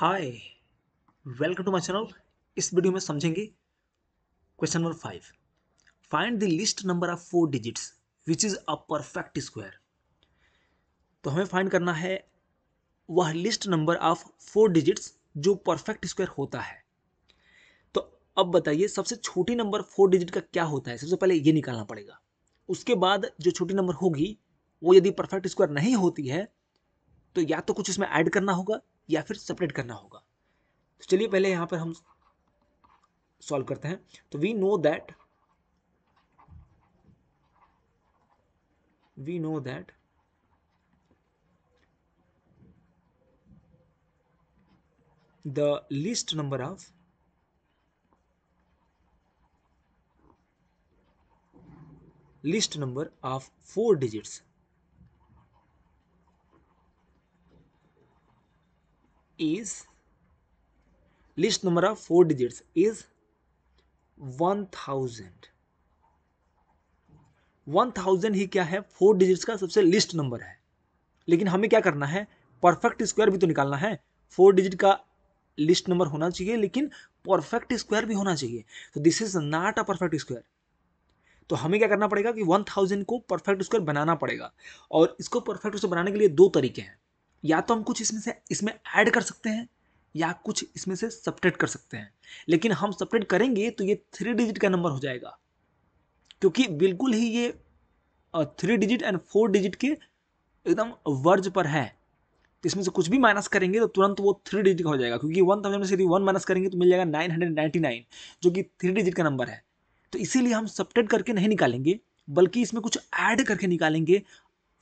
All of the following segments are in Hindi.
hi welcome to my channel इस वीडियो में समझेंगे question number five find the list number of four digits which is a perfect square तो हमें फाइंड करना है वह list number of four digits जो परफेक्ट स्क्वायर होता है तो अब बताइए सबसे छोटी नंबर फोर डिजिट का क्या होता है सबसे पहले ये निकालना पड़ेगा उसके बाद जो छोटी नंबर होगी वो यदि परफेक्ट स्क्वायर नहीं होती है तो या तो कुछ इसमें ऐड करना होगा या फिर सेपरेट करना होगा तो चलिए पहले यहाँ पर हम सॉल्व करते हैं तो we know that we know that the list number of list number of four digits is list number of four digits is 1000 1000 ही क्या है फोर डिजिट्स का सबसे लिस्ट नंबर है लेकिन हमें क्या करना है परफेक्ट स्क्वायर भी तो निकालना है फोर डिजिट का लिस्ट नंबर होना चाहिए लेकिन परफेक्ट स्क्वायर भी होना चाहिए तो this is not a perfect square तो हमें क्या करना पड़ेगा कि वन थाउजेंड को परफेक्ट स्क्वायर बनाना पड़ेगा और इसको परफेक्ट स्क्वायर बनाने के लिए दो तरीके हैं या तो हम कुछ इसमें से इसमें ऐड कर सकते हैं या कुछ इसमें से सपरेट कर सकते हैं लेकिन हम सपरेट करेंगे तो ये थ्री डिजिट का नंबर हो जाएगा क्योंकि बिल्कुल ही ये three digit and four digit के एकदम वर्ज पर है तो इसमें से कुछ भी माइनस करेंगे तो तुरंत वो थ्री डिजिट का हो जाएगा क्योंकि वन थाउजेंड में से यदि वन माइनस करेंगे तो मिल जाएगा नाइन हंड्रेड नाइन्टी नाइन जो कि थ्री डिजिट का नंबर है तो इसीलिए हम सपरेट करके नहीं निकालेंगे बल्कि इसमें कुछ ऐड करके निकालेंगे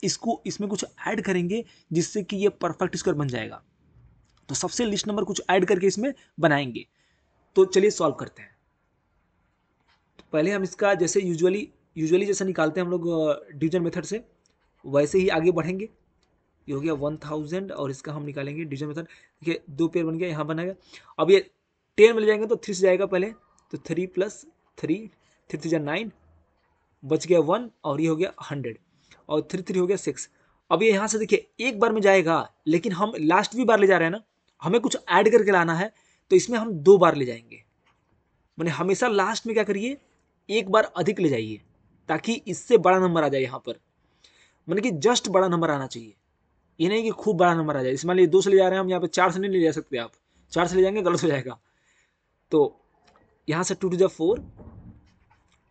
इसको इसमें कुछ ऐड करेंगे जिससे कि ये परफेक्ट स्क्वायर बन जाएगा तो सबसे लिस्ट नंबर कुछ ऐड करके इसमें बनाएंगे तो चलिए सॉल्व करते हैं तो पहले हम इसका जैसे यूजुअली यूजुअली जैसा निकालते हैं हम लोग डिवीजन मेथड से वैसे ही आगे बढ़ेंगे ये हो गया वन थाउजेंड और इसका हम निकालेंगे डिवीजन मेथड देखिए दो पेयर बन गया यहाँ बनाएगा अब ये टेन मिल जाएंगे तो थ्री से जाएगा पहले तो three plus three three three nine बच गया वन और ये हो गया हंड्रेड और थ्री थ्री हो गया सिक्स अब ये यहाँ से देखिए एक बार में जाएगा लेकिन हम लास्ट भी बार ले जा रहे हैं ना हमें कुछ ऐड करके लाना है तो इसमें हम दो बार ले जाएंगे मैंने हमेशा लास्ट में क्या करिए एक बार अधिक ले जाइए ताकि इससे बड़ा नंबर आ जाए यहाँ पर मैंने कि जस्ट बड़ा नंबर आना चाहिए ये नहीं कि खूब बड़ा नंबर आ जाए इस मान लीजिए दो से ले जा रहे हैं हम यहाँ पर चार से नहीं ले जा सकते आप चार से ले जाएंगे गलत हो जाएगा तो यहाँ से टू टू जै फोर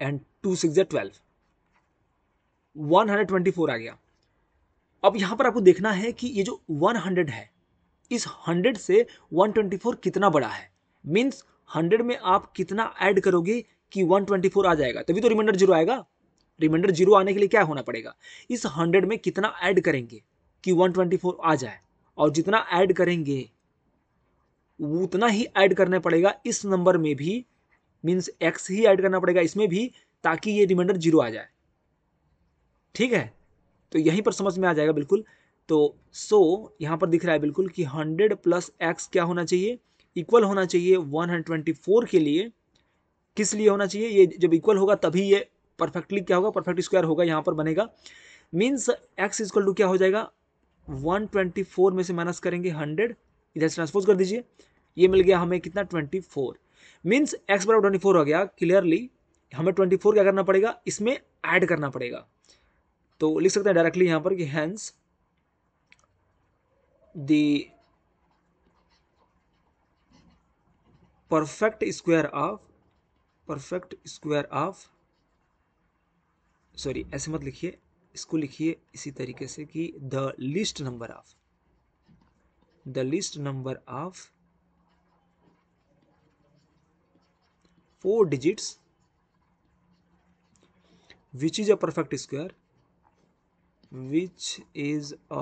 एंड टू सिक्स जै ट्वेल्व 124 आ गया अब यहां पर आपको देखना है कि ये जो 100 है इस 100 से 124 कितना बड़ा है मीन्स 100 में आप कितना ऐड करोगे कि 124 आ जाएगा तभी तो रिमाइंडर जीरो आएगा रिमाइंडर जीरो आने के लिए क्या होना पड़ेगा इस 100 में कितना ऐड करेंगे कि 124 आ जाए और जितना ऐड करेंगे उतना ही ऐड करना पड़ेगा इस नंबर में भी मीन्स एक्स ही ऐड करना पड़ेगा इसमें भी ताकि ये रिमाइंडर जीरो आ जाए ठीक है तो यहीं पर समझ में आ जाएगा बिल्कुल तो सो so, यहाँ पर दिख रहा है बिल्कुल कि हंड्रेड प्लस एक्स क्या होना चाहिए इक्वल होना चाहिए वन हंड्रेड ट्वेंटी फोर के लिए किस लिए होना चाहिए ये जब इक्वल होगा तभी ये परफेक्टली क्या होगा परफेक्ट स्क्वायर होगा यहाँ पर बनेगा मीन्स एक्स इक्वल टू क्या हो जाएगा वन ट्वेंटी फोर में से माइनस करेंगे हंड्रेड इधर से ट्रांसपोज कर दीजिए ये मिल गया हमें कितना ट्वेंटी फोर मीन्स एक्स बराबर ट्वेंटी फोर हो गया क्लियरली हमें ट्वेंटी फोर क्या करना पड़ेगा इसमें ऐड करना पड़ेगा तो लिख सकते हैं डायरेक्टली यहां पर कि hence the perfect square of perfect square of sorry ऐसे मत लिखिए इसको लिखिए इसी तरीके से कि the list number of the list number of four digits which is a perfect square which is a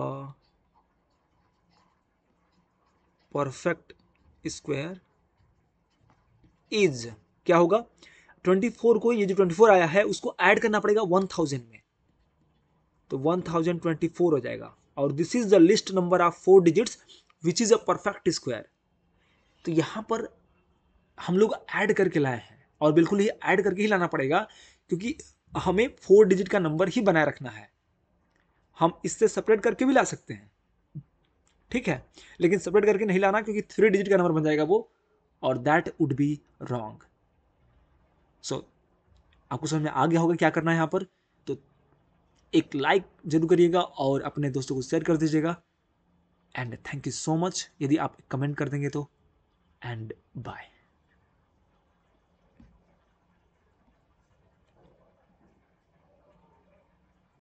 perfect square is क्या होगा 24 को ये जो 24 आया है उसको ऐड करना पड़ेगा 1000 में तो 1024 हो जाएगा और this is the list number of four digits which is a perfect square तो यहाँ पर हम लोग ऐड करके लाए हैं और बिल्कुल ही ऐड करके ही लाना पड़ेगा क्योंकि हमें फोर डिजिट का नंबर ही बनाए रखना है हम इससे सेपरेट करके भी ला सकते हैं ठीक है लेकिन सेपरेट करके नहीं लाना क्योंकि थ्री डिजिट का नंबर बन जाएगा वो और that would be wrong so आपको समझ में आ गया होगा क्या करना है यहाँ पर तो एक लाइक जरूर करिएगा और अपने दोस्तों को शेयर कर दीजिएगा and thank you so much यदि आप कमेंट कर देंगे तो एंड बाय